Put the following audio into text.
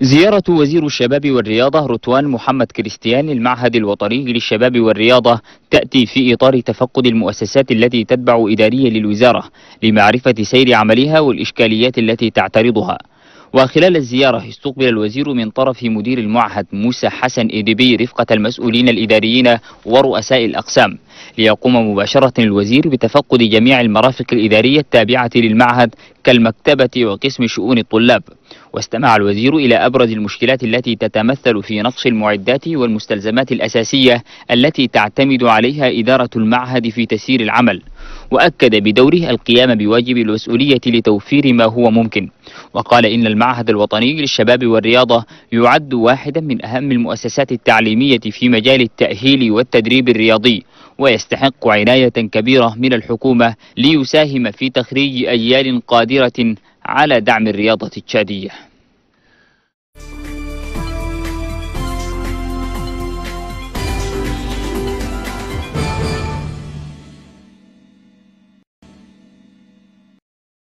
زيارة وزير الشباب والرياضة رتوان محمد كريستيان المعهد الوطني للشباب والرياضة تأتي في إطار تفقد المؤسسات التي تتبع إداريا للوزارة لمعرفة سير عملها والإشكاليات التي تعترضها وخلال الزيارة استقبل الوزير من طرف مدير المعهد موسى حسن إيديبي رفقة المسؤولين الإداريين ورؤساء الأقسام ليقوم مباشرة الوزير بتفقد جميع المرافق الإدارية التابعة للمعهد كالمكتبة وقسم شؤون الطلاب واستمع الوزير إلى أبرز المشكلات التي تتمثل في نقص المعدات والمستلزمات الأساسية التي تعتمد عليها إدارة المعهد في تسيير العمل وأكد بدوره القيام بواجب المسؤولية لتوفير ما هو ممكن وقال إن المعهد الوطني للشباب والرياضة يعد واحدا من أهم المؤسسات التعليمية في مجال التأهيل والتدريب الرياضي ويستحق عناية كبيرة من الحكومة ليساهم في تخريج أجيال قادرة على دعم الرياضة التشادية